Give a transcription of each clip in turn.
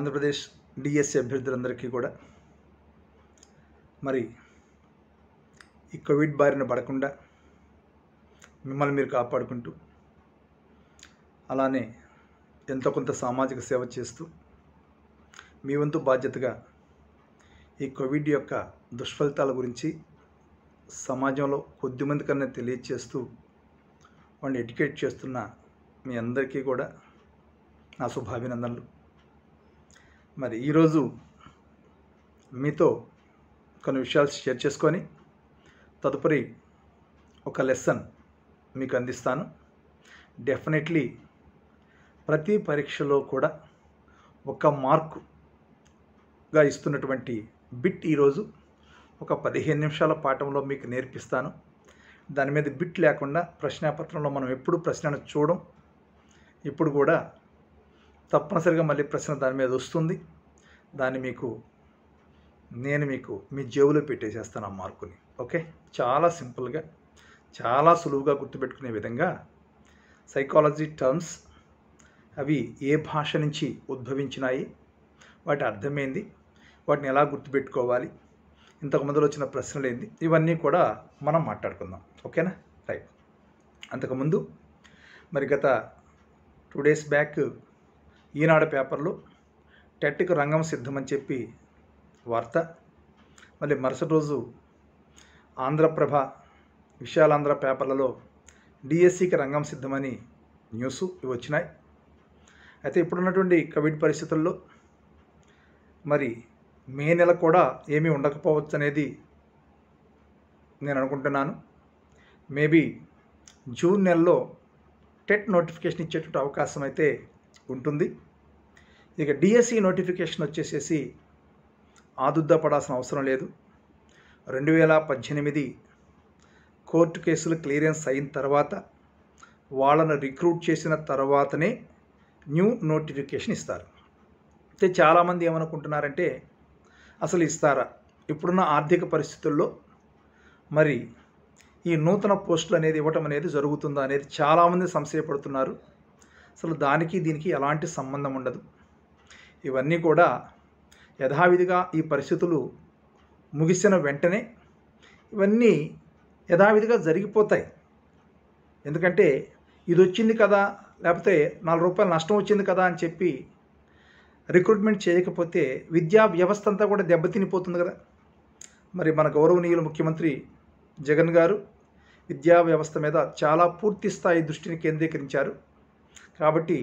Andhra Pradesh DSC అభ్యర్థులందరికీ కూడా మరి ఈ కోవిడ్ బారిన పడకుండా మిమ్మల్ని మీరు కాపాడుకుంటూ అలానే ఎంతో కొంత సామాజిక సేవ చేస్తూ మీ వంతు బాధ్యతగా ఈ కోవిడ్ యొక్క దుష్ఫలితాల గురించి సమాజంలో కొద్దిమంది కన్నా తెలియచేస్తూ వాళ్ళని ఎడ్యుకేట్ చేస్తున్న మీ అందరికీ కూడా నా శుభాభినందనలు మరి ఈరోజు మీతో కొన్ని విషయాలు షేర్ చేసుకొని తదుపరి ఒక లెసన్ మీకు అందిస్తాను డెఫినెట్లీ ప్రతి పరీక్షలో కూడా ఒక మార్కుగా ఇస్తున్నటువంటి బిట్ ఈరోజు ఒక పదిహేను నిమిషాల పాఠంలో మీకు నేర్పిస్తాను దాని మీద బిట్ లేకుండా ప్రశ్నాపత్రంలో మనం ఎప్పుడు ప్రశ్నను చూడం ఇప్పుడు కూడా తప్పనిసరిగా మళ్ళీ ప్రశ్న దాని మీద వస్తుంది దాన్ని మీకు నేను మీకు మీ జేబులో పెట్టేసేస్తాను ఆ మార్కుని ఓకే చాలా సింపుల్గా చాలా సులువుగా గుర్తుపెట్టుకునే విధంగా సైకాలజీ టర్మ్స్ అవి ఏ భాష నుంచి ఉద్భవించినాయి వాటి అర్థమైంది వాటిని ఎలా గుర్తుపెట్టుకోవాలి ఇంతకు ముందులో వచ్చిన ప్రశ్నలు ఏంది ఇవన్నీ కూడా మనం మాట్లాడుకుందాం ఓకేనా రైట్ అంతకుముందు మరి గత టూ డేస్ బ్యాక్ ఈనాడు పేపర్లో టెట్కి రంగం సిద్ధమని చెప్పి వార్త మళ్ళీ మరుసటి రోజు ఆంధ్రప్రభ విశాలాంధ్ర పేపర్లలో డిఎస్సికి రంగం సిద్ధమని న్యూస్ ఇవి వచ్చినాయి అయితే ఇప్పుడున్నటువంటి కోవిడ్ పరిస్థితుల్లో మరి మే నెల కూడా ఏమీ ఉండకపోవచ్చు అనేది నేను అనుకుంటున్నాను మేబీ జూన్ నెలలో టెట్ నోటిఫికేషన్ ఇచ్చేటువంటి అవకాశం అయితే ఉంటుంది ఇక డిఎస్సి నోటిఫికేషన్ e వచ్చేసేసి ఆదుద్ద పడాల్సిన అవసరం లేదు రెండు వేల పద్దెనిమిది కోర్టు కేసులు క్లియరెన్స్ అయిన తర్వాత వాళ్ళను రిక్రూట్ చేసిన తర్వాతనే న్యూ నోటిఫికేషన్ ఇస్తారు అయితే చాలామంది ఏమనుకుంటున్నారంటే అసలు ఇస్తారా ఇప్పుడున్న ఆర్థిక పరిస్థితుల్లో మరి ఈ నూతన పోస్టులు అనేది ఇవ్వటం అనేది జరుగుతుందా అనేది చాలామంది సంశయపడుతున్నారు అసలు దానికి దీనికి ఎలాంటి సంబంధం ఉండదు ఇవన్నీ కూడా యథావిధిగా ఈ పరిస్థితులు ముగిసిన వెంటనే ఇవన్నీ యథావిధిగా జరిగిపోతాయి ఎందుకంటే ఇది వచ్చింది కదా లేకపోతే నాలుగు రూపాయలు నష్టం వచ్చింది కదా అని చెప్పి రిక్రూట్మెంట్ చేయకపోతే విద్యా వ్యవస్థ అంతా కూడా దెబ్బతినిపోతుంది కదా మరి మన గౌరవనీయులు ముఖ్యమంత్రి జగన్ గారు విద్యా వ్యవస్థ మీద చాలా పూర్తి స్థాయి దృష్టిని కేంద్రీకరించారు కాబట్టి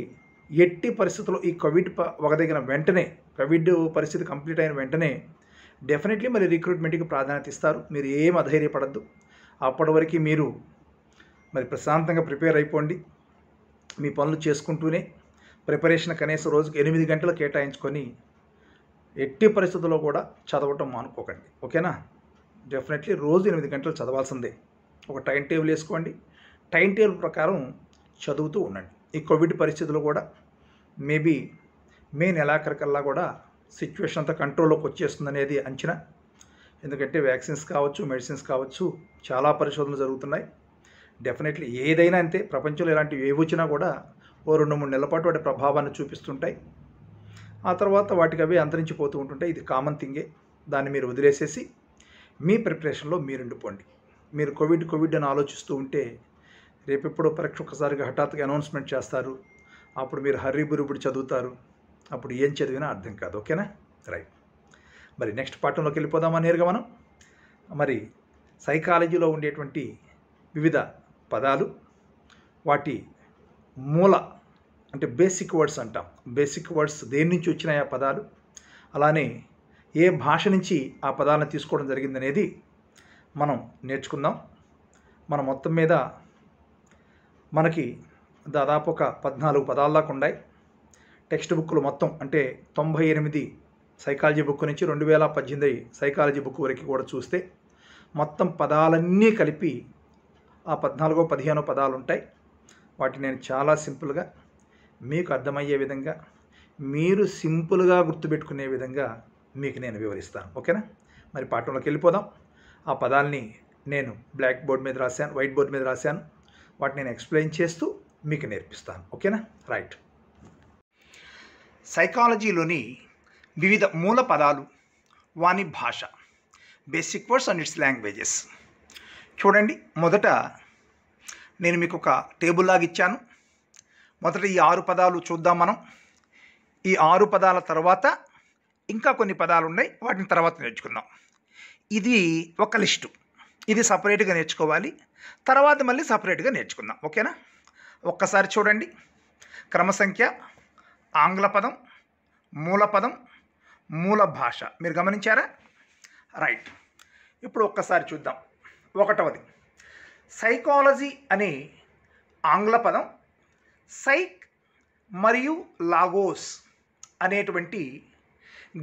ఎట్టి పరిస్థితుల్లో ఈ కోవిడ్ ఒకదగిన వెంటనే కోవిడ్ పరిస్థితి కంప్లీట్ అయిన వెంటనే డెఫినెట్లీ మరి రిక్రూట్మెంట్కి ప్రాధాన్యత ఇస్తారు మీరు ఏం అధైర్యపడద్దు అప్పటి వరకు మీరు మరి ప్రశాంతంగా ప్రిపేర్ అయిపోండి మీ పనులు చేసుకుంటూనే ప్రిపరేషన్ కనీసం రోజుకి ఎనిమిది గంటలు కేటాయించుకొని ఎట్టి పరిస్థితుల్లో కూడా చదవటం మానుకోకండి ఓకేనా డెఫినెట్లీ రోజు ఎనిమిది గంటలు చదవాల్సిందే ఒక టైం టేబుల్ వేసుకోండి టైం టేబుల్ ప్రకారం చదువుతూ ఉండండి ఈ కోవిడ్ పరిస్థితులు కూడా మేబీ మే నెలాఖరికల్లా కూడా సిచ్యువేషన్ అంతా కంట్రోల్లోకి వచ్చేస్తుంది అనేది అంచనా ఎందుకంటే వ్యాక్సిన్స్ కావచ్చు మెడిసిన్స్ కావచ్చు చాలా పరిశోధనలు జరుగుతున్నాయి డెఫినెట్లీ ఏదైనా అంతే ప్రపంచంలో ఇలాంటివి ఏవి వచ్చినా కూడా ఓ రెండు మూడు నెలల పాటు వాటి ప్రభావాన్ని చూపిస్తుంటాయి ఆ తర్వాత వాటికి అవి అంతరించిపోతూ ఉంటుంటాయి ఇది కామన్ థింగే దాన్ని మీరు వదిలేసేసి మీ ప్రిపరేషన్లో మీరు ఉండిపోండి మీరు కోవిడ్ కోవిడ్ అని ఆలోచిస్తూ ఉంటే రేపెప్పుడో పరీక్ష ఒక్కసారిగా హఠాత్తుగా అనౌన్స్మెంట్ చేస్తారు అప్పుడు మీరు హర్రీబురుబుడు చదువుతారు అప్పుడు ఏం చదివినా అర్థం కాదు ఓకేనా రైట్ మరి నెక్స్ట్ పాఠంలోకి వెళ్ళిపోదామా నేరుగా మనం మరి సైకాలజీలో ఉండేటువంటి వివిధ పదాలు వాటి మూల అంటే బేసిక్ వర్డ్స్ అంటాం బేసిక్ వర్డ్స్ దేని నుంచి వచ్చినాయి ఆ పదాలు అలానే ఏ భాష నుంచి ఆ పదాలను తీసుకోవడం జరిగిందనేది మనం నేర్చుకుందాం మనం మొత్తం మీద మనకి దాదాపు ఒక పద్నాలుగు పదాల్లాగా ఉన్నాయి టెక్స్ట్ బుక్లు మొత్తం అంటే తొంభై ఎనిమిది సైకాలజీ బుక్ నుంచి రెండు వేల పద్దెనిమిది సైకాలజీ బుక్ వరకు కూడా చూస్తే మొత్తం పదాలన్నీ కలిపి ఆ పద్నాలుగో పదిహేనో పదాలు ఉంటాయి వాటిని నేను చాలా సింపుల్గా మీకు అర్థమయ్యే విధంగా మీరు సింపుల్గా గుర్తుపెట్టుకునే విధంగా మీకు నేను వివరిస్తాను ఓకేనా మరి పాఠంలోకి వెళ్ళిపోదాం ఆ పదాల్ని నేను బ్లాక్ బోర్డ్ మీద రాశాను వైట్ బోర్డ్ మీద రాశాను వాటిని నేను ఎక్స్ప్లెయిన్ చేస్తూ మీకు నేర్పిస్తాను ఓకేనా రైట్ సైకాలజీలోని వివిధ మూల పదాలు వాని భాష basic words and its languages చూడండి మొదట నేను మీకు ఒక టేబుల్ లాగా ఇచ్చాను మొదట ఈ ఆరు పదాలు చూద్దాం మనం ఈ ఆరు పదాల తర్వాత ఇంకా కొన్ని పదాలు ఉన్నాయి వాటిని తర్వాత నేర్చుకుందాం ఇది ఒక లిస్టు ఇది సపరేట్గా నేర్చుకోవాలి తర్వాత మళ్ళీ సపరేట్గా నేర్చుకుందాం ఓకేనా ఒక్కసారి చూడండి క్రమసంఖ్య ఆంగ్ల పదం మూల పదం మూల భాష మీరు గమనించారా రైట్ ఇప్పుడు ఒక్కసారి చూద్దాం ఒకటవది సైకాలజీ అనే ఆంగ్ల పదం సైక్ మరియు లాగోస్ అనేటువంటి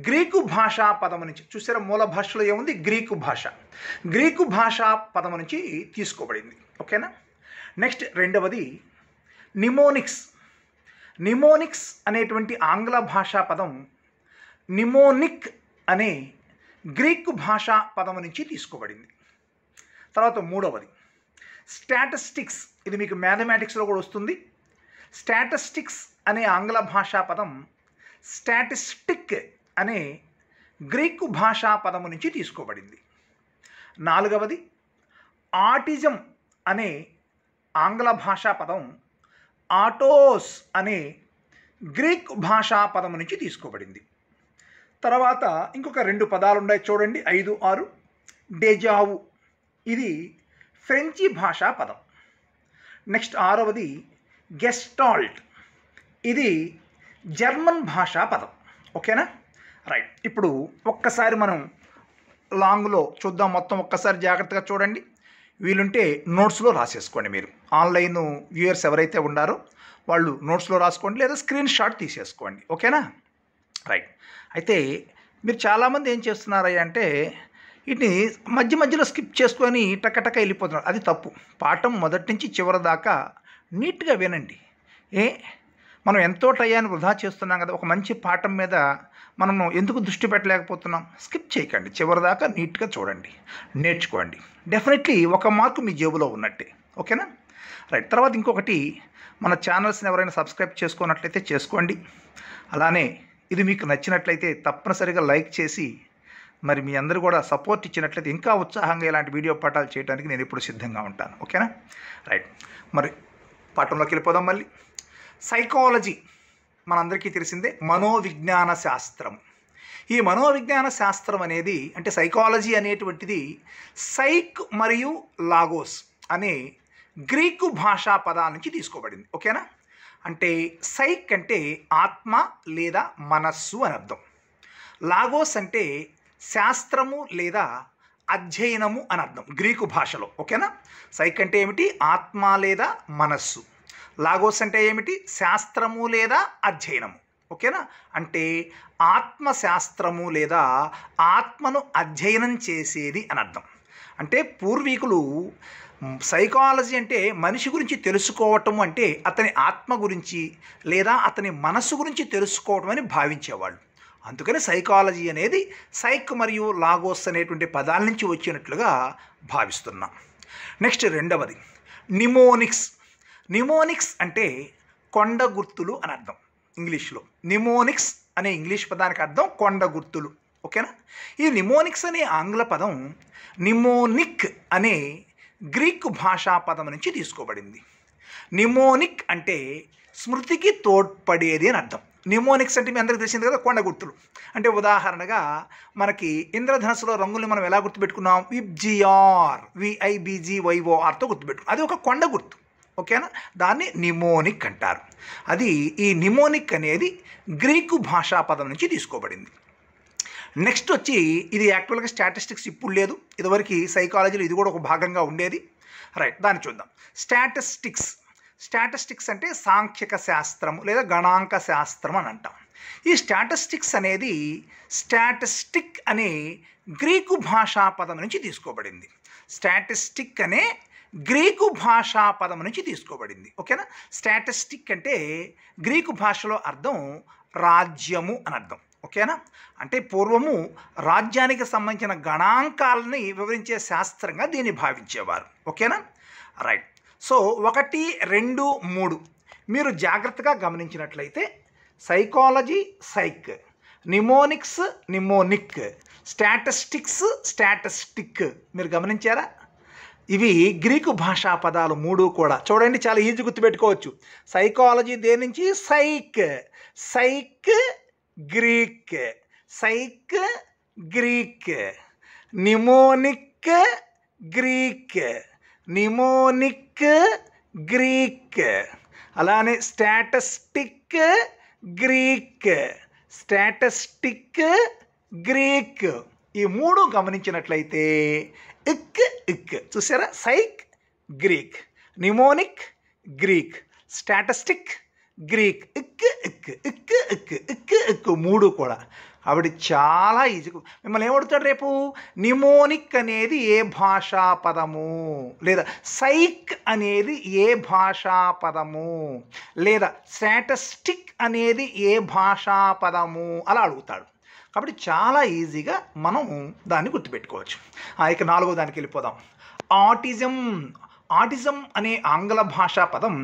గ్రీకు భాషా పదము నుంచి చూసారా మూల భాషలో ఏముంది గ్రీకు భాష గ్రీకు భాషా పదము నుంచి తీసుకోబడింది ఓకేనా నెక్స్ట్ రెండవది నిమోనిక్స్ నిమోనిక్స్ అనేటువంటి ఆంగ్ల భాషా పదం నిమోనిక్ అనే గ్రీకు భాషా పదము నుంచి తీసుకోబడింది తర్వాత మూడవది స్టాటిస్టిక్స్ ఇది మీకు మ్యాథమెటిక్స్లో కూడా వస్తుంది స్టాటిస్టిక్స్ అనే ఆంగ్ల భాషా పదం స్టాటిస్టిక్ అనే గ్రీకు భాషా పదము నుంచి తీసుకోబడింది నాలుగవది ఆటిజం అనే ఆంగ్ల భాషా పదం ఆటోస్ అనే గ్రీక్ భాషా పదము నుంచి తీసుకోబడింది తర్వాత ఇంకొక రెండు పదాలు ఉన్నాయి చూడండి ఐదు ఆరు డేజావు ఇది ఫ్రెంచి భాషా పదం నెక్స్ట్ ఆరవది గెస్టాల్ట్ ఇది జర్మన్ భాషా పదం ఓకేనా రైట్ ఇప్పుడు ఒక్కసారి మనం లాంగ్లో చూద్దాం మొత్తం ఒక్కసారి జాగ్రత్తగా చూడండి వీలుంటే నోట్స్లో రాసేసుకోండి మీరు ఆన్లైన్ వ్యూయర్స్ ఎవరైతే ఉండారో వాళ్ళు నోట్స్లో రాసుకోండి లేదా స్క్రీన్ షాట్ తీసేసుకోండి ఓకేనా రైట్ అయితే మీరు చాలామంది ఏం చేస్తున్నారయ్యా అంటే వీటిని మధ్య మధ్యలో స్కిప్ చేసుకొని టకటక వెళ్ళిపోతున్నారు అది తప్పు పాఠం మొదటి నుంచి చివరి దాకా నీట్గా వినండి ఏ మనం ఎంతో టయాన్ని వృధా చేస్తున్నాం కదా ఒక మంచి పాఠం మీద మనం ఎందుకు దృష్టి పెట్టలేకపోతున్నాం స్కిప్ చేయకండి చివరిదాకా నీట్గా చూడండి నేర్చుకోండి డెఫినెట్లీ ఒక మార్కు మీ జేబులో ఉన్నట్టే ఓకేనా రైట్ తర్వాత ఇంకొకటి మన ఛానల్స్ని ఎవరైనా సబ్స్క్రైబ్ చేసుకున్నట్లయితే చేసుకోండి అలానే ఇది మీకు నచ్చినట్లయితే తప్పనిసరిగా లైక్ చేసి మరి మీ అందరూ కూడా సపోర్ట్ ఇచ్చినట్లయితే ఇంకా ఉత్సాహంగా ఇలాంటి వీడియో పాఠాలు చేయడానికి నేను ఇప్పుడు సిద్ధంగా ఉంటాను ఓకేనా రైట్ మరి పాఠంలోకి వెళ్ళిపోదాం మళ్ళీ సైకాలజీ మనందరికీ తెలిసిందే మనోవిజ్ఞాన శాస్త్రం ఈ మనోవిజ్ఞాన శాస్త్రం అనేది అంటే సైకాలజీ అనేటువంటిది సైక్ మరియు లాగోస్ అనే గ్రీకు భాషా పదాల నుంచి తీసుకోబడింది ఓకేనా అంటే సైక్ అంటే ఆత్మ లేదా మనస్సు అని అర్థం లాగోస్ అంటే శాస్త్రము లేదా అధ్యయనము అని అర్థం గ్రీకు భాషలో ఓకేనా సైక్ అంటే ఏమిటి ఆత్మ లేదా మనస్సు లాగోస్ అంటే ఏమిటి శాస్త్రము లేదా అధ్యయనము ఓకేనా అంటే ఆత్మశాస్త్రము లేదా ఆత్మను అధ్యయనం చేసేది అని అర్థం అంటే పూర్వీకులు సైకాలజీ అంటే మనిషి గురించి తెలుసుకోవటం అంటే అతని ఆత్మ గురించి లేదా అతని మనసు గురించి తెలుసుకోవటం అని భావించేవాళ్ళు అందుకని సైకాలజీ అనేది సైక్ మరియు లాగోస్ అనేటువంటి పదాల నుంచి వచ్చినట్లుగా భావిస్తున్నాం నెక్స్ట్ రెండవది నిమోనిక్స్ నిమోనిక్స్ అంటే కొండ గుర్తులు అని అర్థం ఇంగ్లీష్లో నిమోనిక్స్ అనే ఇంగ్లీష్ పదానికి అర్థం కొండ గుర్తులు ఓకేనా ఈ నిమోనిక్స్ అనే ఆంగ్ల పదం నిమోనిక్ అనే గ్రీకు భాషా పదం నుంచి తీసుకోబడింది నిమోనిక్ అంటే స్మృతికి తోడ్పడేది అని అర్థం నిమోనిక్స్ అంటే మీ అందరికి తెలిసింది కదా కొండ గుర్తులు అంటే ఉదాహరణగా మనకి ఇంద్రధనస్సులో రంగుల్ని మనం ఎలా గుర్తుపెట్టుకున్నాం విబ్జిఆర్ విఐబిజి వైఓఆర్తో గుర్తుపెట్టుకున్నాం అది ఒక కొండ గుర్తు ఓకేనా దాన్ని నిమోనిక్ అంటారు అది ఈ నిమోనిక్ అనేది గ్రీకు భాషా పదం నుంచి తీసుకోబడింది నెక్స్ట్ వచ్చి ఇది యాక్చువల్గా స్టాటిస్టిక్స్ ఇప్పుడు లేదు ఇదివరకు సైకాలజీలో ఇది కూడా ఒక భాగంగా ఉండేది రైట్ దాన్ని చూద్దాం స్టాటిస్టిక్స్ స్టాటిస్టిక్స్ అంటే సాంఖ్యక శాస్త్రం లేదా గణాంక శాస్త్రం అని అంటాం ఈ స్టాటిస్టిక్స్ అనేది స్టాటిస్టిక్ అనే గ్రీకు భాషా పదం నుంచి తీసుకోబడింది స్టాటిస్టిక్ అనే గ్రీకు భాషా పదం నుంచి తీసుకోబడింది ఓకేనా స్టాటిస్టిక్ అంటే గ్రీకు భాషలో అర్థం రాజ్యము అని అర్థం ఓకేనా అంటే పూర్వము రాజ్యానికి సంబంధించిన గణాంకాలని వివరించే శాస్త్రంగా దీన్ని భావించేవారు ఓకేనా రైట్ సో ఒకటి రెండు మూడు మీరు జాగ్రత్తగా గమనించినట్లయితే psychology psych mnemonics mnemonic statistics statistic మీరు గమనించారా ఇవి గ్రీకు భాషా పదాలు మూడు కూడా చూడండి చాలా ఈజీ గుర్తుపెట్టుకోవచ్చు సైకాలజీ దేని నుంచి psych psych Greek psych Greek mnemonic Greek mnemonic Greek అలానే స్టాటస్టిక్ గ్రీక్ స్టాటస్టిక్ గ్రీక్ ఈ మూడు గమనించినట్లయితే ఇక్ ఇక్ చూసారా psych Greek mnemonic Greek statistic Greek ic ic ic ic ic ఇక్ మూడు కూడా ఆవిడ చాలా ఈజీ మిమ్మల్ని ఏమడుతాడు రేపు నిమోనిక్ అనేది ఏ భాషా పదము లేదా సైక్ అనేది ఏ భాషా పదము లేదా స్టాటస్టిక్ అనేది ఏ భాషా పదము అలా అడుగుతాడు కాబట్టి చాలా ఈజీగా మనం దాన్ని గుర్తుపెట్టుకోవచ్చు ఇక నాలుగో దానికి వెళ్ళిపోదాం ఆటిజం ఆటిజం అనే ఆంగ్ల భాషా పదం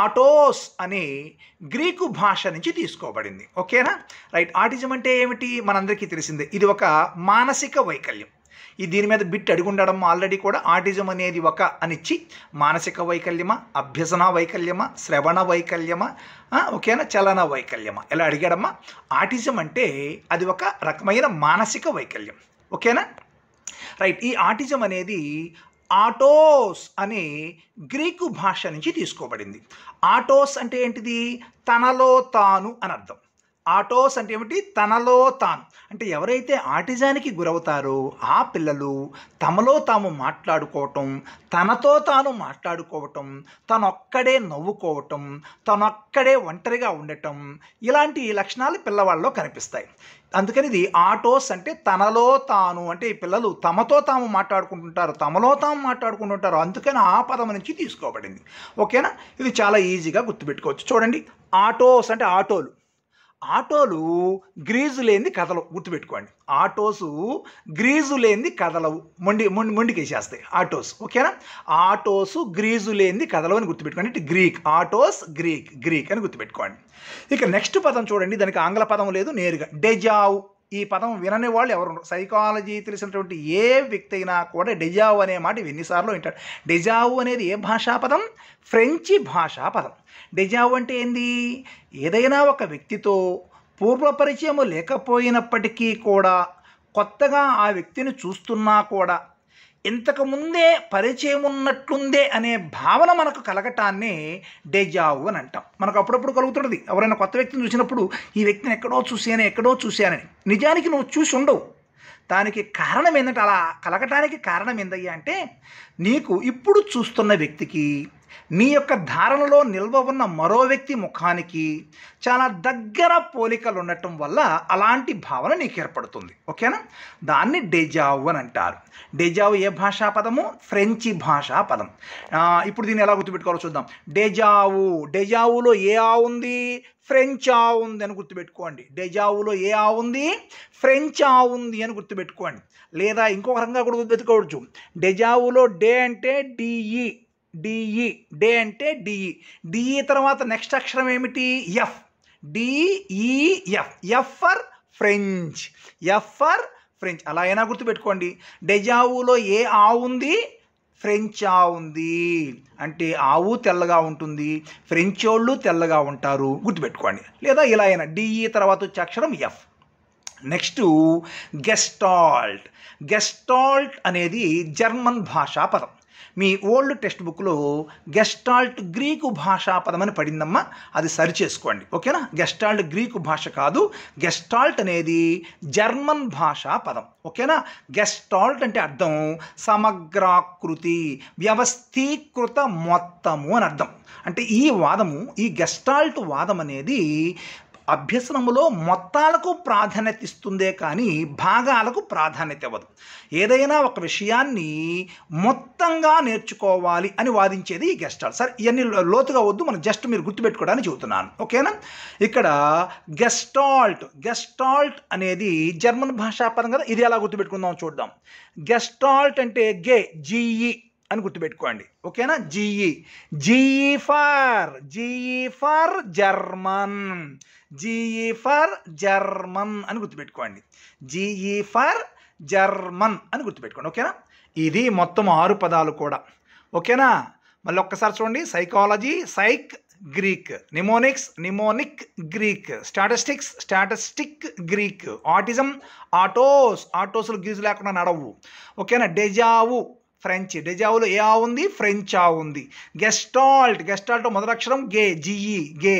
ఆటోస్ అనే గ్రీకు భాష నుంచి తీసుకోబడింది ఓకేనా రైట్ ఆటిజం అంటే ఏమిటి మనందరికీ తెలిసిందే ఇది ఒక మానసిక వైకల్యం ఈ దీని మీద బిట్ అడుగుండడం ఆల్రెడీ కూడా ఆర్టిజం అనేది ఒక అనిచ్చి మానసిక వైకల్యమా అభ్యసన వైకల్యమా శ్రవణ వైకల్యమా ఓకేనా చలన వైకల్యమా ఇలా అడిగాడమ్మా ఆటిజం అంటే అది ఒక రకమైన మానసిక వైకల్యం ఓకేనా రైట్ ఈ ఆర్టిజం అనేది ఆటోస్ అనే గ్రీకు భాష నుంచి తీసుకోబడింది ఆటోస్ అంటే ఏంటిది తనలో తాను అని అర్థం ఆటోస్ అంటే ఏమిటి తనలో తాను అంటే ఎవరైతే ఆటిజానికి గురవుతారో ఆ పిల్లలు తమలో తాము మాట్లాడుకోవటం తనతో తాను మాట్లాడుకోవటం తనొక్కడే నవ్వుకోవటం తనొక్కడే ఒంటరిగా ఉండటం ఇలాంటి లక్షణాలు పిల్లవాళ్ళలో కనిపిస్తాయి అందుకని ఇది ఆటోస్ అంటే తనలో తాను అంటే ఈ పిల్లలు తమతో తాము మాట్లాడుకుంటుంటారు తమలో తాము మాట్లాడుకుంటుంటారు అందుకని ఆ పదం నుంచి తీసుకోబడింది ఓకేనా ఇది చాలా ఈజీగా గుర్తుపెట్టుకోవచ్చు చూడండి ఆటోస్ అంటే ఆటోలు ఆటోలు గ్రీజు లేని కథలు గుర్తుపెట్టుకోండి ఆటోస్ గ్రీజు లేని కథలవు మొండి మొండి మొండికేసేస్తాయి ఆటోస్ ఓకేనా ఆటోస్ గ్రీజు లేని కదలవు అని గుర్తుపెట్టుకోండి ఇటు గ్రీక్ ఆటోస్ గ్రీక్ గ్రీక్ అని గుర్తుపెట్టుకోండి ఇక నెక్స్ట్ పదం చూడండి దానికి ఆంగ్ల పదం లేదు నేరుగా డెజావ్ ఈ పదం వినని వాళ్ళు ఎవరు సైకాలజీ తెలిసినటువంటి ఏ వ్యక్తి అయినా కూడా డెజావు అనే మాట ఎన్నిసార్లు వింటాడు డెజావు అనేది ఏ భాషా పదం ఫ్రెంచి భాషా పదం డెజావు అంటే ఏంది ఏదైనా ఒక వ్యక్తితో పూర్వపరిచయము లేకపోయినప్పటికీ కూడా కొత్తగా ఆ వ్యక్తిని చూస్తున్నా కూడా ఇంతకుముందే పరిచయం ఉన్నట్లుందే అనే భావన మనకు కలగటాన్ని డెజావు అని అంటాం మనకు అప్పుడప్పుడు కలుగుతున్నది ఎవరైనా కొత్త వ్యక్తిని చూసినప్పుడు ఈ వ్యక్తిని ఎక్కడో చూశాను ఎక్కడో చూశానని నిజానికి నువ్వు చూసి ఉండవు దానికి కారణం ఏంటంటే అలా కలగటానికి కారణం ఏందయ్యా అంటే నీకు ఇప్పుడు చూస్తున్న వ్యక్తికి మీ యొక్క ధారణలో నిల్వ ఉన్న మరో వ్యక్తి ముఖానికి చాలా దగ్గర పోలికలు ఉండటం వల్ల అలాంటి భావన నీకు ఏర్పడుతుంది ఓకేనా దాన్ని డెజావు అని అంటారు డెజావు ఏ భాషా పదము ఫ్రెంచి భాషా పదం ఇప్పుడు దీన్ని ఎలా గుర్తుపెట్టుకోవాలో చూద్దాం డెజావు డెజావులో ఏ ఆ ఉంది ఫ్రెంచ్ ఆ ఉంది అని గుర్తుపెట్టుకోండి డెజావులో ఏ ఆ ఉంది ఫ్రెంచ్ ఆ ఉంది అని గుర్తుపెట్టుకోండి లేదా ఇంకొక రకంగా కూడా గుర్తుపెట్టుకోవచ్చు డెజావులో డే అంటే డిఈ డిఈ డే అంటే డిఈ డిఈ తర్వాత నెక్స్ట్ అక్షరం ఏమిటి F D E F F for French F for French అలా అయినా గుర్తుపెట్టుకోండి డెజావులో ఏ ఆ ఉంది ఫ్రెంచ్ ఆ ఉంది అంటే ఆవు తెల్లగా ఉంటుంది ఫ్రెంచ్ వాళ్ళు తెల్లగా ఉంటారు గుర్తుపెట్టుకోండి లేదా ఇలా అయినా డిఈ తర్వాత వచ్చే అక్షరం ఎఫ్ నెక్స్ట్ గెస్టాల్ట్ గెస్టాల్ట్ అనేది జర్మన్ భాషా పదం మీ ఓల్డ్ టెక్స్ట్ బుక్లో గెస్టాల్ట్ గ్రీకు భాషా పదమని పడిందమ్మా అది సరి చేసుకోండి ఓకేనా గెస్టాల్ట్ గ్రీకు భాష కాదు గెస్టాల్ట్ అనేది జర్మన్ భాషా పదం ఓకేనా గెస్టాల్ట్ అంటే అర్థం సమగ్రాకృతి వ్యవస్థీకృత మొత్తము అని అర్థం అంటే ఈ వాదము ఈ గెస్టాల్ట్ వాదం అనేది అభ్యసనములో మొత్తాలకు ప్రాధాన్యత ఇస్తుందే కానీ భాగాలకు ప్రాధాన్యత ఇవ్వదు ఏదైనా ఒక విషయాన్ని మొత్తంగా నేర్చుకోవాలి అని వాదించేది ఈ గెస్టాల్ సార్ ఇవన్నీ లోతుగా వద్దు మనం జస్ట్ మీరు గుర్తుపెట్టుకోవడానికి చెబుతున్నాను ఓకేనా ఇక్కడ గెస్టాల్ట్ గెస్టాల్ట్ అనేది జర్మన్ భాషా పరంగా ఇది ఎలా గుర్తుపెట్టుకుందాం చూద్దాం గెస్టాల్ట్ అంటే గే జీఈ అని గుర్తుపెట్టుకోండి ఓకేనా G E G E for G E for German G E for German అని గుర్తుపెట్టుకోండి జీఈ ఫర్ జర్మన్ అని గుర్తుపెట్టుకోండి ఓకేనా ఇది మొత్తం ఆరు పదాలు కూడా ఓకేనా మళ్ళీ ఒక్కసారి చూడండి psychology psych Greek mnemonics mnemonic Greek statistics statistic Greek autism autos ఆటోస్లు గీజు లేకుండా నడవు ఓకేనా డెజావు ఫ్రెంచ్ డెజావులో ఏ ఆ ఉంది ఫ్రెంచ్ ఆ ఉంది గెస్టాల్ట్ గెస్టాల్ట్ మొదలక్షరం గే జిఈ గే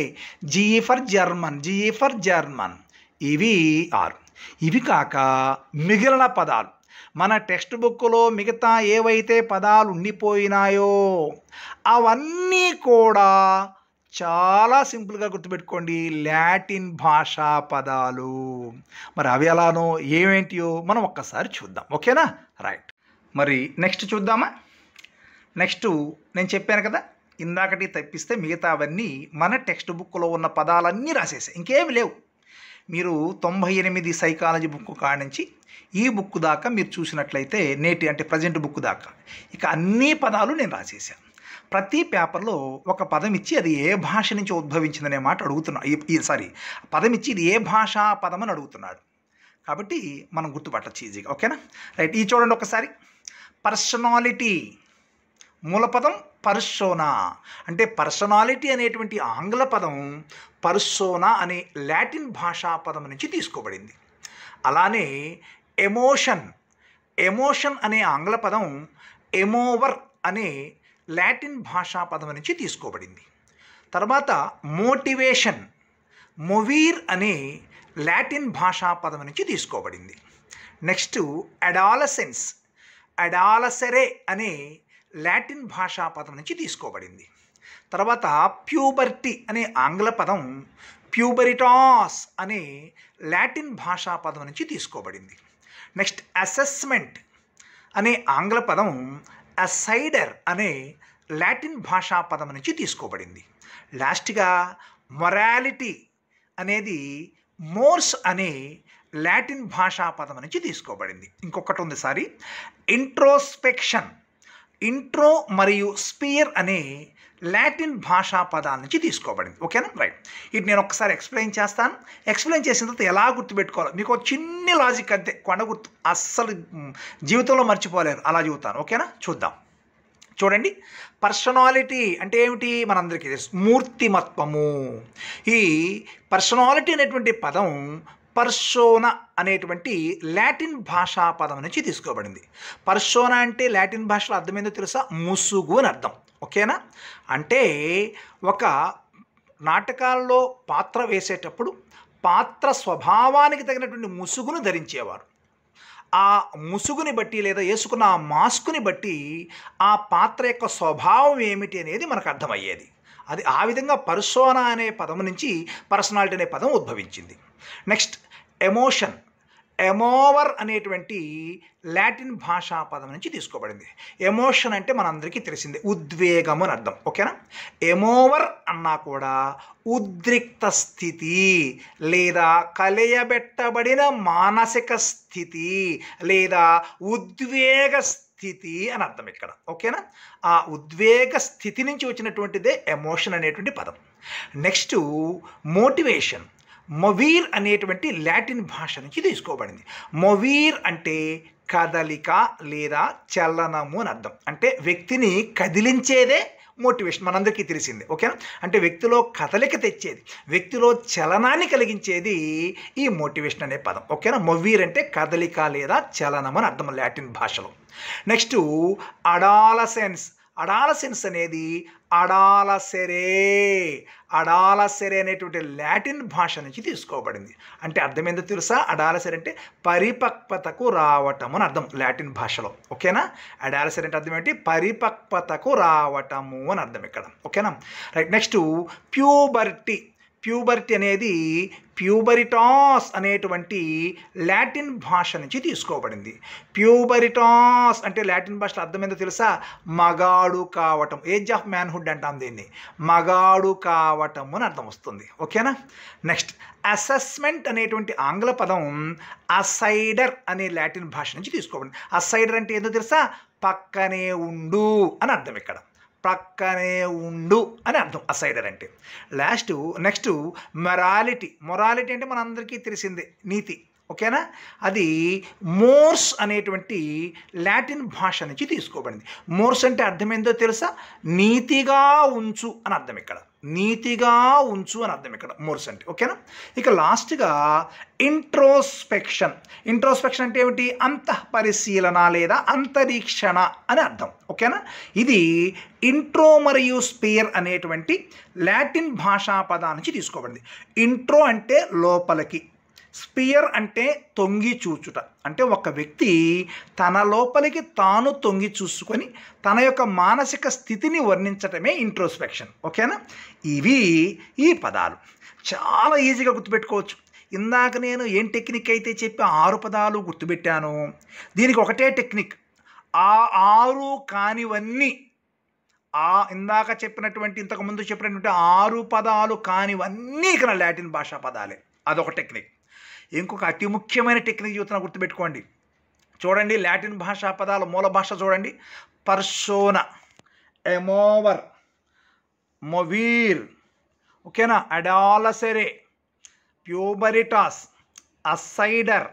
G E for German G E for German ఇవి ఆరు ఇవి కాక మిగిలిన పదాలు మన టెక్స్ట్ బుక్లో మిగతా ఏవైతే పదాలు ఉండిపోయినాయో అవన్నీ కూడా చాలా సింపుల్గా గుర్తుపెట్టుకోండి లాటిన్ భాషా పదాలు మరి అవి ఎలానో ఏమేంటియో మనం ఒక్కసారి చూద్దాం ఓకేనా రైట్ మరి నెక్స్ట్ చూద్దామా నెక్స్ట్ నేను చెప్పాను కదా ఇందాకటి తప్పిస్తే మిగతా అవన్నీ మన టెక్స్ట్ బుక్లో ఉన్న పదాలన్నీ రాసేసాయి ఇంకేమి లేవు మీరు తొంభై ఎనిమిది సైకాలజీ బుక్ కాడి నుంచి ఈ బుక్ దాకా మీరు చూసినట్లయితే నేటి అంటే ప్రజెంట్ బుక్ దాకా ఇక అన్ని పదాలు నేను రాసేసాను ప్రతి పేపర్లో ఒక పదం ఇచ్చి అది ఏ భాష నుంచి ఉద్భవించిందనే మాట అడుగుతున్నా సారీ పదం ఇచ్చి ఇది ఏ భాషా పదం అని అడుగుతున్నాడు కాబట్టి మనం గుర్తుపట్టచ్చు ఈజీగా ఓకేనా రైట్ ఈ చూడండి ఒకసారి పర్సనాలిటీ మూలపదం పర్సోనా అంటే పర్సనాలిటీ అనేటువంటి ఆంగ్ల పదం పర్సోనా అనే లాటిన్ భాషా పదం నుంచి తీసుకోబడింది అలానే ఎమోషన్ ఎమోషన్ అనే ఆంగ్ల పదం ఎమోవర్ అనే లాటిన్ భాషా పదం నుంచి తీసుకోబడింది తర్వాత మోటివేషన్ మొవీర్ అనే లాటిన్ భాషా పదం నుంచి తీసుకోబడింది నెక్స్ట్ అడాలసెన్స్ అడాలసరే అనే లాటిన్ భాషా పదం నుంచి తీసుకోబడింది తర్వాత ప్యూబర్టీ అనే ఆంగ్ల పదం ప్యూబరిటాస్ అనే లాటిన్ భాషా పదం నుంచి తీసుకోబడింది నెక్స్ట్ అసెస్మెంట్ అనే ఆంగ్ల పదం అసైడర్ అనే లాటిన్ భాషా పదం నుంచి తీసుకోబడింది లాస్ట్గా మొరాలిటీ అనేది మోర్స్ అనే లాటిన్ భాషా పదం నుంచి తీసుకోబడింది ఇంకొకటి ఉంది సారీ ఇంట్రోస్పెక్షన్ ఇంట్రో మరియు స్పియర్ అనే లాటిన్ భాషా పదాల నుంచి తీసుకోబడింది ఓకేనా రైట్ ఇది నేను ఒకసారి ఎక్స్ప్లెయిన్ చేస్తాను ఎక్స్ప్లెయిన్ చేసిన తర్వాత ఎలా గుర్తుపెట్టుకోవాలి మీకు చిన్ని లాజిక్ అంతే కొండ గుర్తు అస్సలు జీవితంలో మర్చిపోలేరు అలా చూస్తాను ఓకేనా చూద్దాం చూడండి పర్సనాలిటీ అంటే ఏమిటి మనందరికీ తెలుసు మూర్తిమత్వము ఈ పర్సనాలిటీ అనేటువంటి పదం పర్సోన అనేటువంటి లాటిన్ భాషా పదం నుంచి తీసుకోబడింది పర్సోన అంటే లాటిన్ భాషలో అర్థమైందో తెలుసా ముసుగు అని అర్థం ఓకేనా అంటే ఒక నాటకాల్లో పాత్ర వేసేటప్పుడు పాత్ర స్వభావానికి తగినటువంటి ముసుగును ధరించేవారు ఆ ముసుగుని బట్టి లేదా వేసుకున్న ఆ మాస్కుని బట్టి ఆ పాత్ర యొక్క స్వభావం ఏమిటి అనేది మనకు అర్థమయ్యేది అది ఆ విధంగా పర్సోనా అనే పదం నుంచి పర్సనాలిటీ అనే పదం ఉద్భవించింది నెక్స్ట్ ఎమోషన్ ఎమోవర్ అనేటువంటి లాటిన్ భాషా పదం నుంచి తీసుకోబడింది ఎమోషన్ అంటే మనందరికీ తెలిసిందే ఉద్వేగము అని అర్థం ఓకేనా ఎమోవర్ అన్నా కూడా ఉద్రిక్త స్థితి లేదా కలయబెట్టబడిన మానసిక స్థితి లేదా ఉద్వేగ స్థితి అని అర్థం ఇక్కడ ఓకేనా ఆ ఉద్వేగ స్థితి నుంచి వచ్చినటువంటిదే ఎమోషన్ అనేటువంటి పదం నెక్స్ట్ మోటివేషన్ మొవీర్ అనేటువంటి లాటిన్ భాష నుంచి తీసుకోబడింది మొవీర్ అంటే కదలిక లేదా చలనము అని అర్థం అంటే వ్యక్తిని కదిలించేదే మోటివేషన్ మనందరికీ తెలిసింది ఓకేనా అంటే వ్యక్తిలో కదలిక తెచ్చేది వ్యక్తిలో చలనాన్ని కలిగించేది ఈ మోటివేషన్ అనే పదం ఓకేనా మొవీర్ అంటే కదలిక లేదా చలనం అని అర్థం లాటిన్ భాషలో నెక్స్ట్ అడాలసెన్స్ అడాలసెన్స్ అనేది అడాలసెరే అడాలసెరే అనేటువంటి లాటిన్ భాష నుంచి తీసుకోబడింది అంటే అర్థమైందో తెలుసా అడాలసెరే అంటే పరిపక్వతకు రావటం అని అర్థం లాటిన్ భాషలో ఓకేనా అడాలసెరే అంటే అర్థం ఏంటి పరిపక్వతకు రావటము అని అర్థం ఇక్కడ ఓకేనా రైట్ నెక్స్ట్ ప్యూబర్టీ ప్యూబర్టీ అనేది ప్యూబరిటాస్ అనేటువంటి లాటిన్ భాష నుంచి తీసుకోబడింది ప్యూబరిటాస్ అంటే లాటిన్ భాషలో అర్థం ఏందో తెలుసా మగాడు కావటం ఏజ్ ఆఫ్ మ్యాన్హుడ్ అంటాం దీన్ని మగాడు కావటం అని అర్థం వస్తుంది ఓకేనా నెక్స్ట్ అసెస్మెంట్ అనేటువంటి ఆంగ్ల పదం అసైడర్ అనే లాటిన్ భాష నుంచి తీసుకోబడింది అసైడర్ అంటే ఏదో తెలుసా పక్కనే ఉండు అని అర్థం ఇక్కడ ప్రక్కనే ఉండు అని అర్థం అసైడర్ అంటే లాస్ట్ నెక్స్ట్ మెరాలిటీ మొరాలిటీ అంటే మనందరికీ తెలిసిందే నీతి ఓకేనా అది మోర్స్ అనేటువంటి లాటిన్ భాష నుంచి తీసుకోబడింది మోర్స్ అంటే అర్థమైందో తెలుసా నీతిగా ఉంచు అని అర్థం ఇక్కడ నీతిగా ఉంచు అని అర్థం ఇక్కడ మోర్స్ అంటే ఓకేనా ఇక లాస్ట్గా ఇంట్రోస్పెక్షన్ ఇంట్రోస్పెక్షన్ అంటే ఏమిటి అంతః పరిశీలన లేదా అంతరీక్షణ అని అర్థం ఓకేనా ఇది ఇంట్రో మరియు స్పేర్ అనేటువంటి లాటిన్ భాషా పదానికి తీసుకోబడింది ఇంట్రో అంటే లోపలికి స్పియర్ అంటే తొంగి చూచుట అంటే ఒక వ్యక్తి తన లోపలికి తాను తొంగి చూసుకొని తన యొక్క మానసిక స్థితిని వర్ణించటమే ఇంట్రోస్పెక్షన్ ఓకేనా ఇవి ఈ పదాలు చాలా ఈజీగా గుర్తుపెట్టుకోవచ్చు ఇందాక నేను ఏం టెక్నిక్ అయితే చెప్పి ఆరు పదాలు గుర్తుపెట్టాను దీనికి ఒకటే టెక్నిక్ ఆ ఆరు కానివన్నీ ఆ ఇందాక చెప్పినటువంటి ఇంతకుముందు చెప్పినటువంటి ఆరు పదాలు కానివన్నీ ఇక్కడ లాటిన్ భాషా పదాలే అదొక టెక్నిక్ ఇంకొక అతి ముఖ్యమైన టెక్నిక్ చూస్తున్నా గుర్తుపెట్టుకోండి చూడండి లాటిన్ భాషా పదాలు మూల భాష చూడండి పర్సోన ఎమోవర్ మొవీర్ ఓకేనా అడాలసెరే ప్యూబరిటాస్ అసైడర్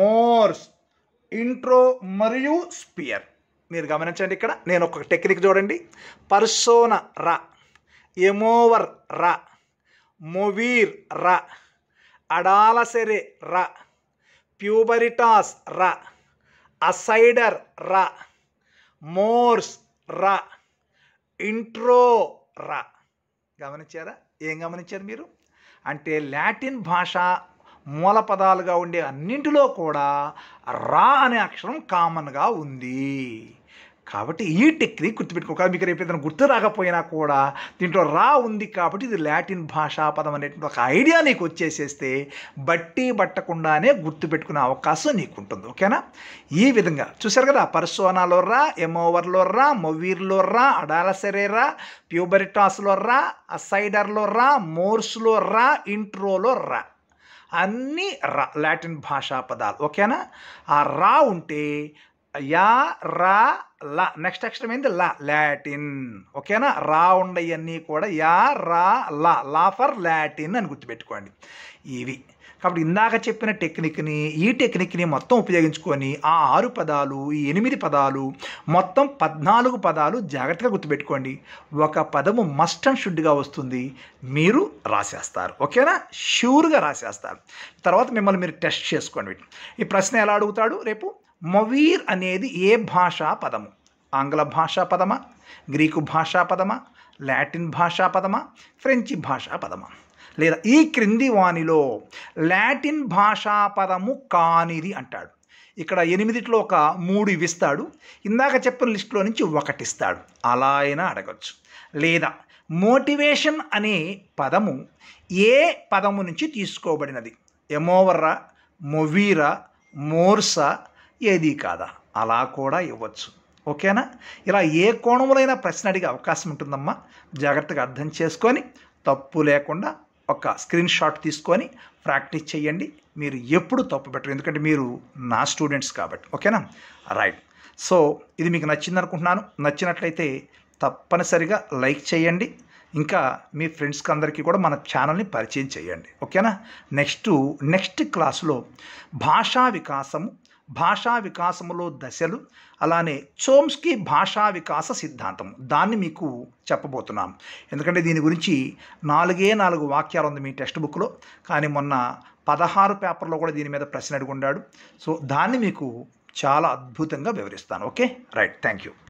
మోర్స్ ఇంట్రో మరియు స్పియర్ మీరు గమనించండి ఇక్కడ నేను ఒక టెక్నిక్ చూడండి పర్సోన రా ఎమోవర్ రా మొవీర్ రా అడాలసెరే రా ప్యూబరిటాస్ రా అసైడర్ రా మోర్స్ రా ఇంట్రో రా గమనించారా ఏం గమనించారు మీరు అంటే లాటిన్ భాష మూల పదాలుగా ఉండే అన్నింటిలో కూడా రా అనే అక్షరం కామన్గా ఉంది కాబట్టి ఈ టెక్నిక్ గుర్తుపెట్టుకో మీకు రేపు ఏదైనా గుర్తు రాకపోయినా కూడా దీంట్లో రా ఉంది కాబట్టి ఇది లాటిన్ భాషా పదం అనేటువంటి ఒక ఐడియా నీకు వచ్చేసేస్తే బట్టి పట్టకుండానే గుర్తుపెట్టుకునే అవకాశం నీకు ఉంటుంది ఓకేనా ఈ విధంగా చూసారు కదా పర్సోనాలో రా ఎమోవర్లో రా మొవీర్లో రా అడాలసరే రా ప్యూబరిటాస్లో రా అసైడర్లో రా మోర్స్లో రా ఇంట్రోలో రా అన్నీ రా లాటిన్ భాషా పదాలు ఓకేనా ఆ రా ఉంటే యా రా లా నెక్స్ట్ అక్షరం ఏంది లా లాటిన్ ఓకేనా రా ఉండయన్నీ కూడా యా రా లా లా ఫర్ లాటిన్ అని గుర్తుపెట్టుకోండి ఇవి కాబట్టి ఇందాక చెప్పిన టెక్నిక్ని ఈ టెక్నిక్ని మొత్తం ఉపయోగించుకొని ఆ ఆరు పదాలు ఈ ఎనిమిది పదాలు మొత్తం పద్నాలుగు పదాలు జాగ్రత్తగా గుర్తుపెట్టుకోండి ఒక పదము మస్ట్ అండ్ షుడ్గా వస్తుంది మీరు రాసేస్తారు ఓకేనా షూర్గా రాసేస్తారు తర్వాత మిమ్మల్ని మీరు టెస్ట్ చేసుకోండి ఈ ప్రశ్న ఎలా అడుగుతాడు రేపు మొవీర్ అనేది ఏ భాషా పదము ఆంగ్ల భాషా పదమా గ్రీకు భాషా పదమా లాటిన్ భాషా పదమా ఫ్రెంచి భాషా పదమా లేదా ఈ క్రింది వాణిలో లాటిన్ భాషా పదము కానిది అంటాడు ఇక్కడ ఎనిమిదిట్లో ఒక మూడు ఇస్తాడు ఇందాక చెప్పిన లిస్టులో నుంచి ఒకటిస్తాడు అలా అయినా అడగచ్చు లేదా మోటివేషన్ అనే పదము ఏ పదము నుంచి తీసుకోబడినది ఎమోవర్రా మొవీరా మోర్సా ఏది కాదా అలా కూడా ఇవ్వచ్చు ఓకేనా ఇలా ఏ కోణములైనా ప్రశ్న అడిగే అవకాశం ఉంటుందమ్మా జాగ్రత్తగా అర్థం చేసుకొని తప్పు లేకుండా ఒక స్క్రీన్ షాట్ తీసుకొని ప్రాక్టీస్ చేయండి మీరు ఎప్పుడు తప్పు పెట్టరు ఎందుకంటే మీరు నా స్టూడెంట్స్ కాబట్టి ఓకేనా రైట్ సో ఇది మీకు నచ్చింది అనుకుంటున్నాను నచ్చినట్లయితే తప్పనిసరిగా లైక్ చేయండి ఇంకా మీ ఫ్రెండ్స్కి అందరికీ కూడా మన ఛానల్ని పరిచయం చేయండి ఓకేనా నెక్స్ట్ నెక్స్ట్ క్లాసులో భాషా వికాసము భాషా వికాసములో దశలు అలానే చోమ్స్కి భాషా వికాస సిద్ధాంతం దాన్ని మీకు చెప్పబోతున్నాం ఎందుకంటే దీని గురించి నాలుగే నాలుగు వాక్యాలు ఉంది మీ టెక్స్ట్ బుక్లో కానీ మొన్న పదహారు పేపర్లో కూడా దీని మీద ప్రశ్న ఉండాడు సో దాన్ని మీకు చాలా అద్భుతంగా వివరిస్తాను ఓకే రైట్ థ్యాంక్ యూ